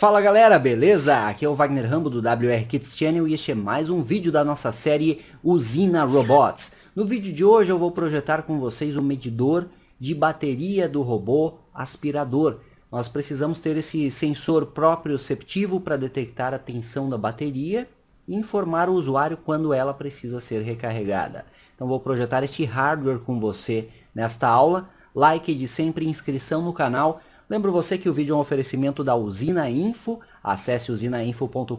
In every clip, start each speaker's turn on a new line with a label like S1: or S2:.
S1: Fala galera, beleza? Aqui é o Wagner Rambo do WR Kids Channel e este é mais um vídeo da nossa série Usina Robots. No vídeo de hoje eu vou projetar com vocês o um medidor de bateria do robô aspirador. Nós precisamos ter esse sensor proprioceptivo para detectar a tensão da bateria e informar o usuário quando ela precisa ser recarregada. Então vou projetar este hardware com você nesta aula. Like de sempre, inscrição no canal Lembro você que o vídeo é um oferecimento da Usina Info. Acesse usinainfo.com.br,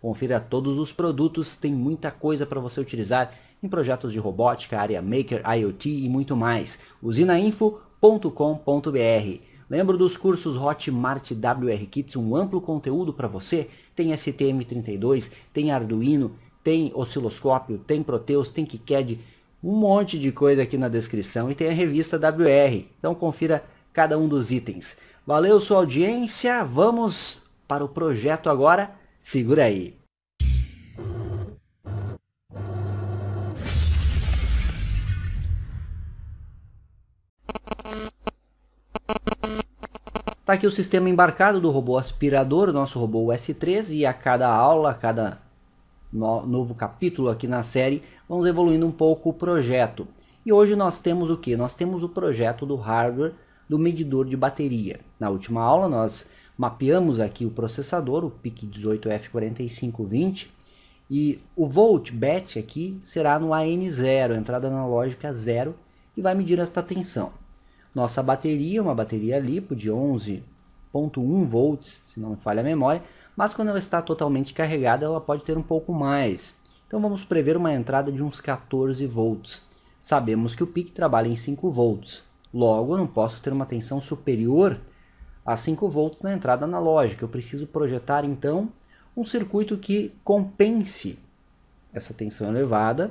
S1: confira todos os produtos, tem muita coisa para você utilizar em projetos de robótica, área maker, IoT e muito mais. usinainfo.com.br. Lembro dos cursos Hotmart WR Kits, um amplo conteúdo para você. Tem STM32, tem Arduino, tem osciloscópio, tem Proteus, tem KiCad, um monte de coisa aqui na descrição e tem a revista WR. Então confira cada um dos itens. Valeu sua audiência, vamos para o projeto agora. Segura aí. Tá aqui o sistema embarcado do robô aspirador, nosso robô S3, e a cada aula, a cada no novo capítulo aqui na série, vamos evoluindo um pouco o projeto. E hoje nós temos o que? Nós temos o projeto do hardware do medidor de bateria. Na última aula, nós mapeamos aqui o processador, o PIC 18F4520, e o volt bet aqui será no AN0, entrada analógica 0, que vai medir esta tensão. Nossa bateria, uma bateria lipo de 11.1 volts, se não me falha a memória, mas quando ela está totalmente carregada, ela pode ter um pouco mais. Então vamos prever uma entrada de uns 14 volts. Sabemos que o PIC trabalha em 5 volts. Logo, eu não posso ter uma tensão superior a 5 volts na entrada analógica. Eu preciso projetar então um circuito que compense essa tensão elevada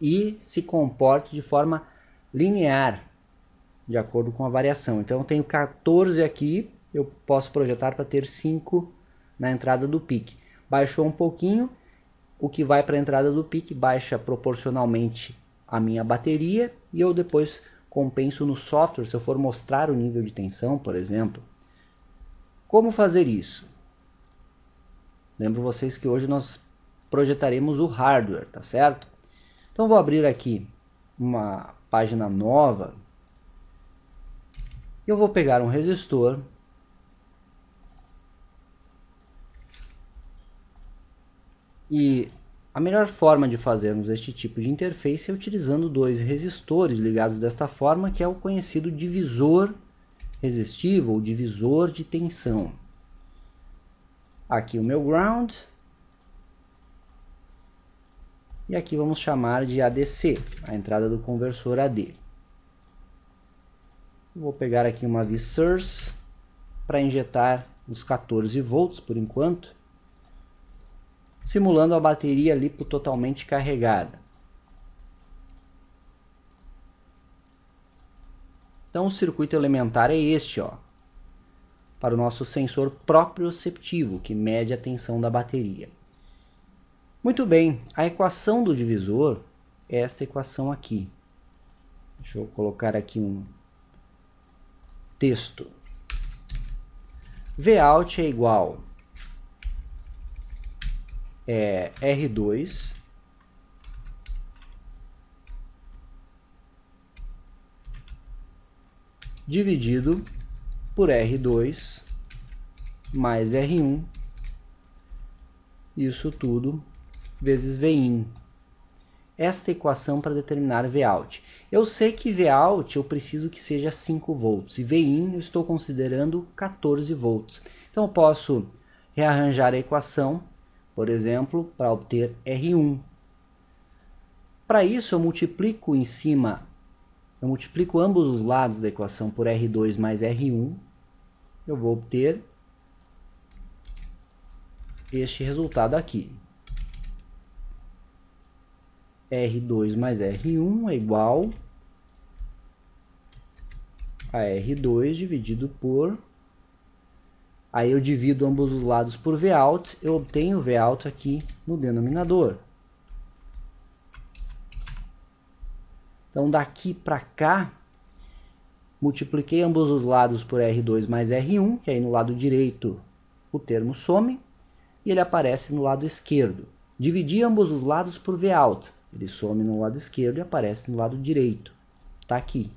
S1: e se comporte de forma linear, de acordo com a variação. Então eu tenho 14 aqui, eu posso projetar para ter 5 na entrada do pique. Baixou um pouquinho, o que vai para a entrada do pique baixa proporcionalmente a minha bateria e eu depois compenso no software se eu for mostrar o nível de tensão, por exemplo. Como fazer isso? Lembro vocês que hoje nós projetaremos o hardware, tá certo? Então vou abrir aqui uma página nova. Eu vou pegar um resistor. E a melhor forma de fazermos este tipo de interface é utilizando dois resistores ligados desta forma, que é o conhecido divisor resistivo ou divisor de tensão. Aqui o meu ground. E aqui vamos chamar de ADC, a entrada do conversor AD. Vou pegar aqui uma v para injetar os 14 volts por enquanto simulando a bateria lipo totalmente carregada. Então o circuito elementar é este, ó, para o nosso sensor proprioceptivo, que mede a tensão da bateria. Muito bem, a equação do divisor é esta equação aqui. Deixa eu colocar aqui um texto. Vout é igual é R2 dividido por R2 mais R1, isso tudo vezes Vin. Esta equação para determinar Vout. Eu sei que Vout eu preciso que seja 5 volts e Vin eu estou considerando 14 volts. Então eu posso rearranjar a equação por exemplo, para obter R1. Para isso, eu multiplico em cima, eu multiplico ambos os lados da equação por R2 mais R1, eu vou obter este resultado aqui. R2 mais R1 é igual a R2 dividido por Aí eu divido ambos os lados por Vout, eu obtenho Vout aqui no denominador. Então daqui para cá, multipliquei ambos os lados por R2 mais R1, que é aí no lado direito o termo some, e ele aparece no lado esquerdo. Dividi ambos os lados por Vout, ele some no lado esquerdo e aparece no lado direito. Está aqui.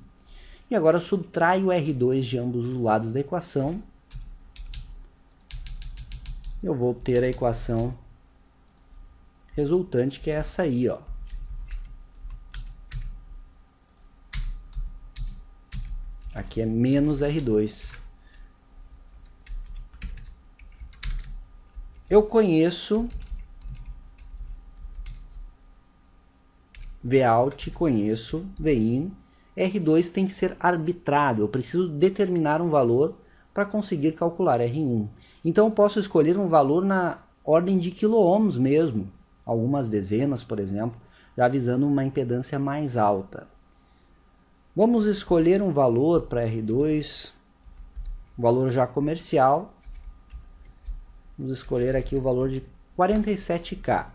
S1: E agora subtrai o R2 de ambos os lados da equação eu vou obter a equação resultante, que é essa aí, ó. Aqui é menos R2. Eu conheço Vout, conheço Vin. R2 tem que ser arbitrário, eu preciso determinar um valor para conseguir calcular R1. Então eu posso escolher um valor na ordem de ohms mesmo, algumas dezenas, por exemplo, já visando uma impedância mais alta. Vamos escolher um valor para R2, um valor já comercial. Vamos escolher aqui o valor de 47K.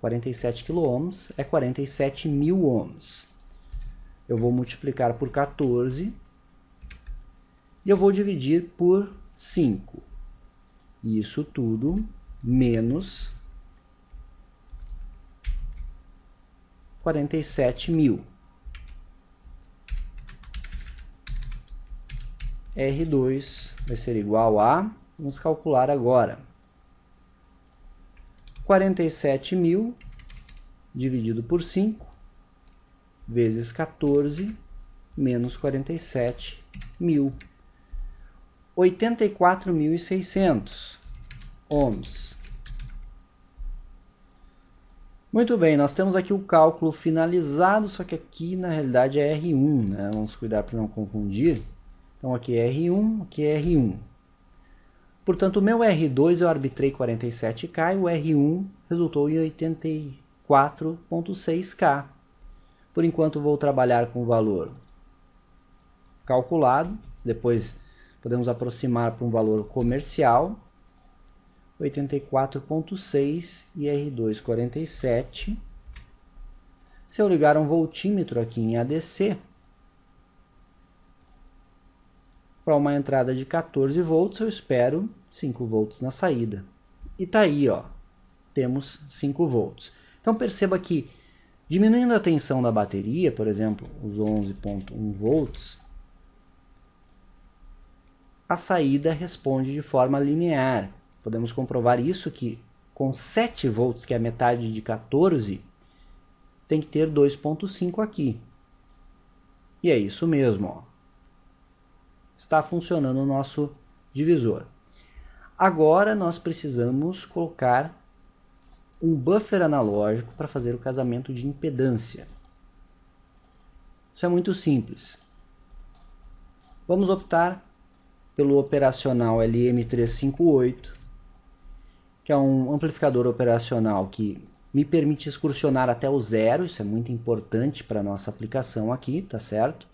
S1: 47 ohms, é 47 mil ohms. Eu vou multiplicar por 14 e eu vou dividir por 5 isso tudo menos 47 mil. R2 vai ser igual a, vamos calcular agora, 47 mil dividido por 5 vezes 14 menos 47 mil. 84.600 ohms. Muito bem, nós temos aqui o cálculo finalizado, só que aqui na realidade é R1, né? vamos cuidar para não confundir. Então aqui é R1, aqui é R1. Portanto, o meu R2 eu arbitrei 47K e o R1 resultou em 84.6K. Por enquanto vou trabalhar com o valor calculado, depois podemos aproximar para um valor comercial, 84.6 e R2 47. Se eu ligar um voltímetro aqui em ADC, para uma entrada de 14 volts, eu espero 5 volts na saída. E tá aí, ó, temos 5 volts. Então perceba que diminuindo a tensão da bateria, por exemplo, os 11.1 volts, a saída responde de forma linear. Podemos comprovar isso que com 7 volts, que é a metade de 14, tem que ter 2.5 aqui. E é isso mesmo. Ó. Está funcionando o nosso divisor. Agora nós precisamos colocar um buffer analógico para fazer o casamento de impedância. Isso é muito simples. Vamos optar pelo operacional LM358, que é um amplificador operacional que me permite excursionar até o zero, isso é muito importante para a nossa aplicação aqui, tá certo?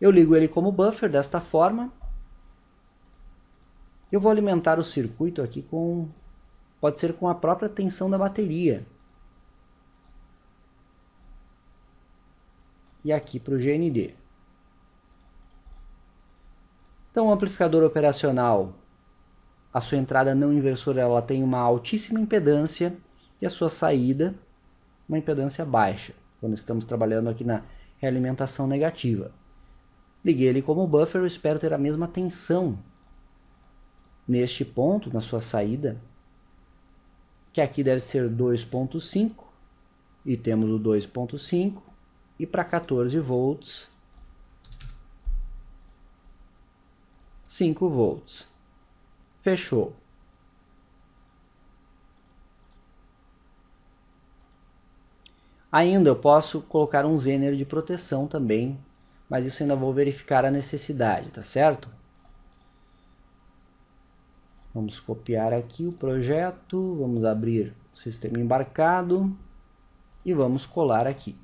S1: Eu ligo ele como buffer desta forma. Eu vou alimentar o circuito aqui com, pode ser com a própria tensão da bateria. E aqui para o GND. Então, o amplificador operacional, a sua entrada não inversora, ela tem uma altíssima impedância e a sua saída uma impedância baixa, quando estamos trabalhando aqui na realimentação negativa. Liguei ele como buffer, eu espero ter a mesma tensão neste ponto, na sua saída, que aqui deve ser 2.5, e temos o 2.5, e para 14 volts 5 volts. Fechou. Ainda eu posso colocar um zener de proteção também, mas isso ainda vou verificar a necessidade, tá certo? Vamos copiar aqui o projeto, vamos abrir o sistema embarcado e vamos colar aqui.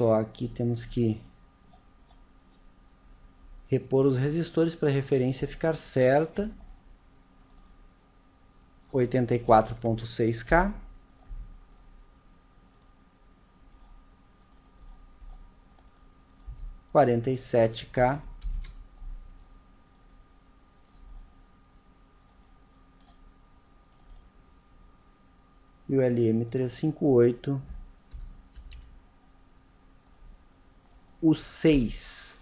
S1: só aqui temos que repor os resistores para a referência ficar certa. 84.6K. Quarenta e sete K e o lm três cinco oito o 6.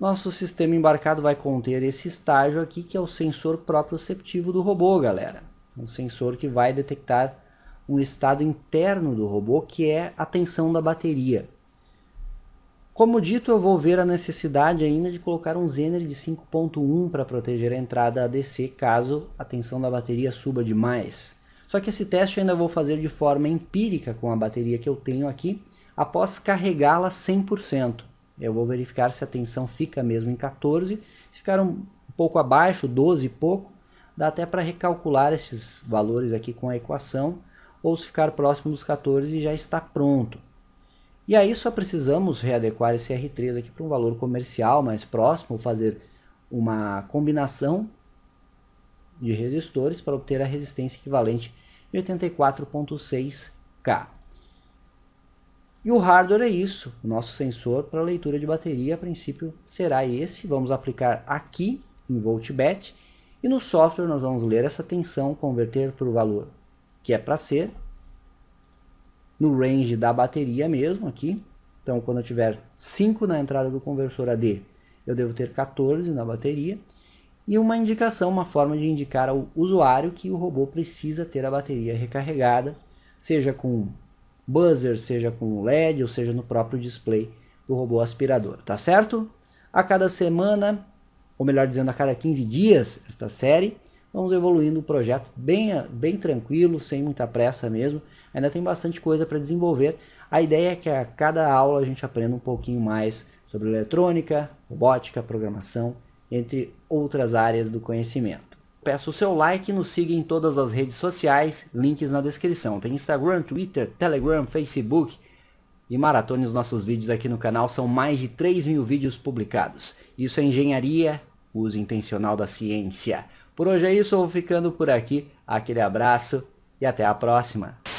S1: Nosso sistema embarcado vai conter esse estágio aqui, que é o sensor proprioceptivo do robô, galera. Um sensor que vai detectar um estado interno do robô, que é a tensão da bateria. Como dito, eu vou ver a necessidade ainda de colocar um Zener de 5.1 para proteger a entrada ADC caso a tensão da bateria suba demais. Só que esse teste eu ainda vou fazer de forma empírica com a bateria que eu tenho aqui, após carregá-la 100%. Eu vou verificar se a tensão fica mesmo em 14, se ficar um pouco abaixo, 12 e pouco, dá até para recalcular esses valores aqui com a equação, ou se ficar próximo dos 14 já está pronto. E aí só precisamos readequar esse R3 aqui para um valor comercial mais próximo, fazer uma combinação de resistores para obter a resistência equivalente de 84.6K. E o hardware é isso, o nosso sensor para leitura de bateria a princípio será esse, vamos aplicar aqui em VoltBet e no software nós vamos ler essa tensão, converter para o valor que é para ser no range da bateria mesmo aqui. Então, quando eu tiver 5 na entrada do conversor AD, eu devo ter 14 na bateria. E uma indicação, uma forma de indicar ao usuário que o robô precisa ter a bateria recarregada, seja com buzzer, seja com LED, ou seja no próprio display do robô aspirador, tá certo? A cada semana, ou melhor dizendo, a cada 15 dias, esta série, vamos evoluindo o projeto bem, bem tranquilo, sem muita pressa mesmo, ainda tem bastante coisa para desenvolver. A ideia é que a cada aula a gente aprenda um pouquinho mais sobre eletrônica, robótica, programação, entre outras áreas do conhecimento. Peço o seu like e nos siga em todas as redes sociais, links na descrição. Tem Instagram, Twitter, Telegram, Facebook e maratone os nossos vídeos aqui no canal. São mais de 3 mil vídeos publicados. Isso é engenharia, uso intencional da ciência. Por hoje é isso, eu vou ficando por aqui. Aquele abraço e até a próxima.